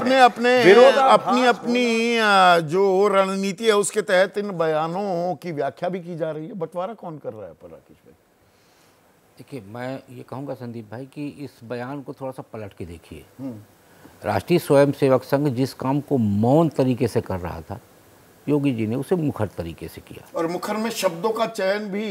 अपने अपने अपनी अपनी जो रणनीति है उसके तहत इन बयानों की व्याख्या भी की जा रही है बंटवारा कौन कर रहा है पर राकेश भाई देखिए मैं ये कहूँगा संदीप भाई कि इस बयान को थोड़ा सा पलट के देखिए हम्म। राष्ट्रीय स्वयंसेवक संघ जिस काम को मौन तरीके से कर रहा था योगी जी ने उसे मुखर तरीके से किया और मुखर में शब्दों का चयन भी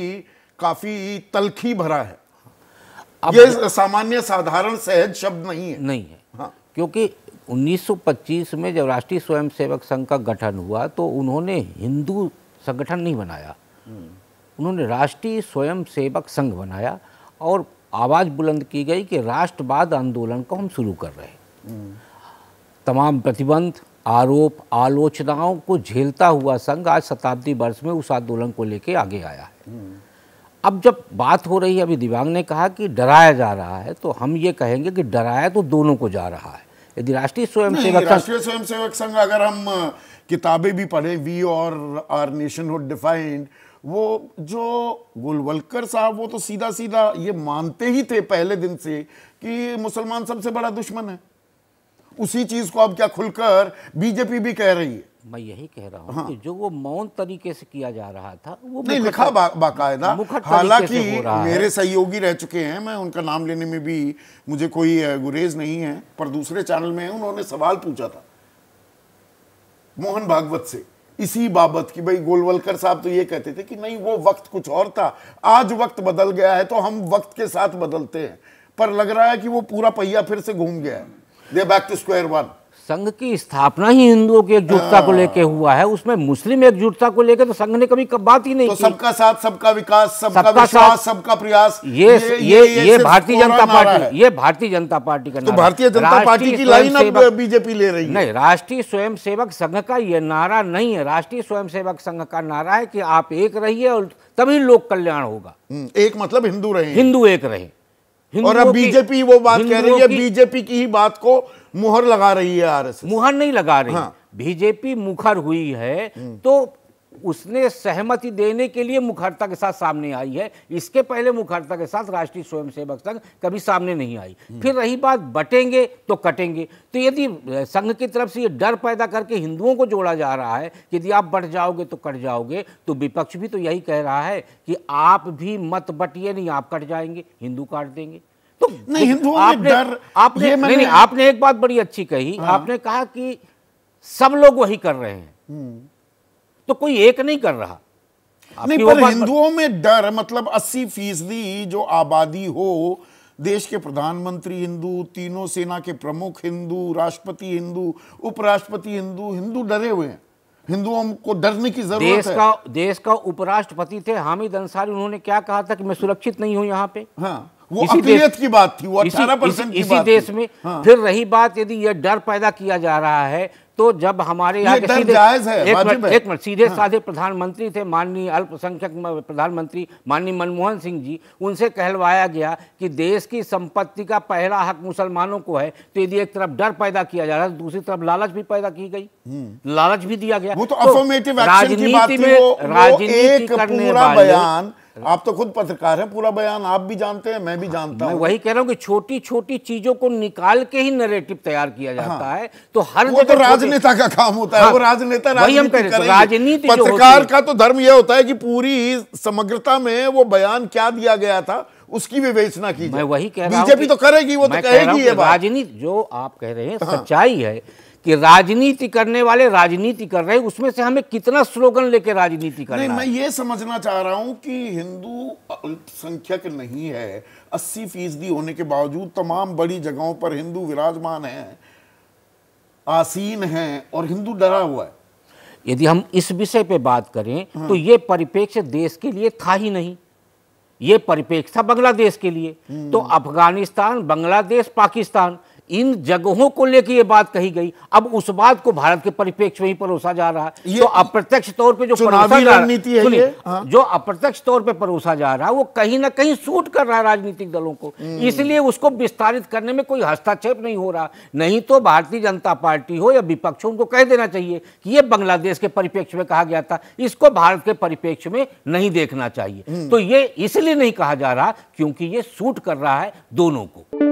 काफी तलखी भरा है हाँ। अब ये सामान्य साधारण सहज शब्द नहीं है नहीं है हाँ। क्योंकि 1925 में जब राष्ट्रीय स्वयंसेवक संघ का गठन हुआ तो उन्होंने हिंदू संगठन नहीं बनाया उन्होंने राष्ट्रीय स्वयंसेवक संघ बनाया और आवाज़ बुलंद की गई कि राष्ट्रवाद आंदोलन को हम शुरू कर रहे तमाम प्रतिबंध आरोप आलोचनाओं को झेलता हुआ संघ आज शताब्दी वर्ष में उस आंदोलन को लेकर आगे आया है अब जब बात हो रही है अभी दिव्यांग ने कहा कि डराया जा रहा है तो हम ये कहेंगे कि डराया तो दोनों को जा रहा है यदि राष्ट्रीय स्वयं सेवक राष्ट्रीय स्वयं सेवक संघ अगर हम किताबें भी पढ़ें वी और आर हुड डिफाइंड वो जो गोलवलकर साहब वो तो सीधा सीधा ये मानते ही थे पहले दिन से कि मुसलमान सबसे बड़ा दुश्मन है उसी चीज को अब क्या खुलकर बीजेपी भी कह रही है मैं यही कह रहा हूँ हाँ। कि जो वो मौन तरीके से किया जा रहा था वो नहीं लिखा बा, बाकायदा हालांकि मेरे सहयोगी रह चुके हैं मैं उनका नाम लेने में भी मुझे कोई गुरेज नहीं है पर दूसरे चैनल में उन्होंने सवाल पूछा था मोहन भागवत से इसी बाबत की भाई गोलवलकर साहब तो ये कहते थे कि नहीं वो वक्त कुछ और था आज वक्त बदल गया है तो हम वक्त के साथ बदलते हैं पर लग रहा है कि वो पूरा पहिया फिर से घूम गया है they back to square one संघ की स्थापना ही हिंदुओं की एकजुटता को हाँ। लेके हुआ है उसमें मुस्लिम एकजुटता को लेके तो संघ ने कभी बात ही नहीं तो सबका साथ सबका विकास सबका विश्वास सबका प्रयास ये ये ये, भारतीय जनता पार्टी ये भारतीय जनता पार्टी का तो भारतीय जनता पार्टी की लाइन अब बीजेपी ले रही है नहीं राष्ट्रीय स्वयं संघ का ये नारा नहीं है राष्ट्रीय स्वयं संघ का नारा है की आप एक रहिए और तभी लोक कल्याण होगा हम्म, एक मतलब हिंदू रहे हिंदू एक रहे और अब बीजेपी वो बात कह रही है बीजेपी की ही बात को मुहर लगा रही है आरएसएस मुहर नहीं लगा रही हाँ। बीजेपी मुखर हुई है हम्म। तो उसने सहमति देने के लिए मुखरता के साथ सामने आई है इसके पहले मुखरता के साथ राष्ट्रीय स्वयंसेवक संघ कभी सामने नहीं आई हम्म। फिर रही बात बटेंगे तो कटेंगे तो यदि संघ की तरफ से ये डर पैदा करके हिंदुओं को जोड़ा जा रहा है कि यदि आप बट जाओगे तो कट जाओगे तो विपक्ष भी तो यही कह रहा है कि आप भी मत बटिए नहीं आप कट जाएंगे हिंदू काट देंगे तो नहीं हिंदुओं आपने डर आपने ये नहीं, नहीं आपने एक बात बड़ी अच्छी कही हाँ। आपने कहा कि सब लोग वही कर रहे हैं हम्म। तो कोई एक नहीं कर रहा नहीं पर हिंदुओं में डर मतलब 80 फीसदी जो आबादी हो देश के प्रधानमंत्री हिंदू तीनों सेना के प्रमुख हिंदू राष्ट्रपति हिंदू उपराष्ट्रपति हिंदू हिंदू डरे हुए हैं हिंदुओं को डरने की जरूरत देश है। का देश का उपराष्ट्रपति थे हामिद अंसारी उन्होंने क्या कहा था कि मैं सुरक्षित नहीं हूं यहाँ पे हाँ वो की बात थी वो इसी, इसी, की इसी, बात देश में हाँ। फिर रही बात यदि यह डर पैदा किया जा रहा है तो जब हमारे यहाँ सीधे एक मिनट सीधे हाँ। साधे प्रधानमंत्री थे माननीय अल्पसंख्यक प्रधानमंत्री माननीय मनमोहन सिंह जी उनसे कहलवाया गया कि देश की संपत्ति का पहला हक मुसलमानों को है तो यदि एक तरफ डर पैदा किया जा रहा है तो दूसरी तरफ लालच भी पैदा की गई हम्म। लालच भी दिया गया वो तो, तो राजनीति में राजनीति करने वाले बयान आप तो खुद पत्रकार हैं पूरा बयान आप भी जानते हैं मैं भी हाँ, जानता हूँ वही कह रहा हूँ कि छोटी छोटी चीजों को निकाल के ही नरेटिव तैयार किया हाँ। जाता हाँ। है तो हर वो तो राजनेता का काम होता है हाँ। वो राजनेता राजनीति तो पत्रकार का तो धर्म यह होता है कि पूरी समग्रता में वो बयान क्या दिया गया था उसकी विवेचना की मैं वही कह रहा हूँ बीजेपी तो करेगी वो तो कहेगी राजनीति जो आप कह रहे हैं हाँ। सच्चाई है कि राजनीति करने वाले राजनीति कर रहे हैं उसमें से हमें कितना स्लोगन लेके राजनीति करना नहीं मैं ये समझना चाह रहा हूं कि हिंदू अल्पसंख्यक नहीं है अस्सी फीसदी होने के बावजूद तमाम बड़ी जगहों पर हिंदू विराजमान हैं आसीन हैं और हिंदू डरा हुआ है यदि हम इस विषय पे बात करें हाँ। तो ये परिपेक्ष्य देश के लिए था ही नहीं ये परिपेक्ष था बांग्लादेश के लिए हम्म। तो अफगानिस्तान बांग्लादेश पाकिस्तान इन जगहों को लेकर यह बात कही गई अब उस बात को भारत के परिप्रेक्ष्य में परोसा जा रहा है तो अप्रत्यक्ष तौर पे जो परोसा है हाँ। जो अप्रत्यक्ष तौर पे परोसा जा रहा है वो कहीं ना कहीं सूट कर रहा है राजनीतिक दलों को हम्म। इसलिए उसको विस्तारित करने में कोई हस्तक्षेप नहीं हो रहा नहीं तो भारतीय जनता पार्टी हो या विपक्ष हो उनको कह देना चाहिए कि यह बांग्लादेश के परिप्रेक्ष्य में कहा गया था इसको भारत के परिप्रेक्ष्य में नहीं देखना चाहिए हम्म। तो ये इसलिए नहीं कहा जा रहा क्योंकि ये सूट कर रहा है दोनों को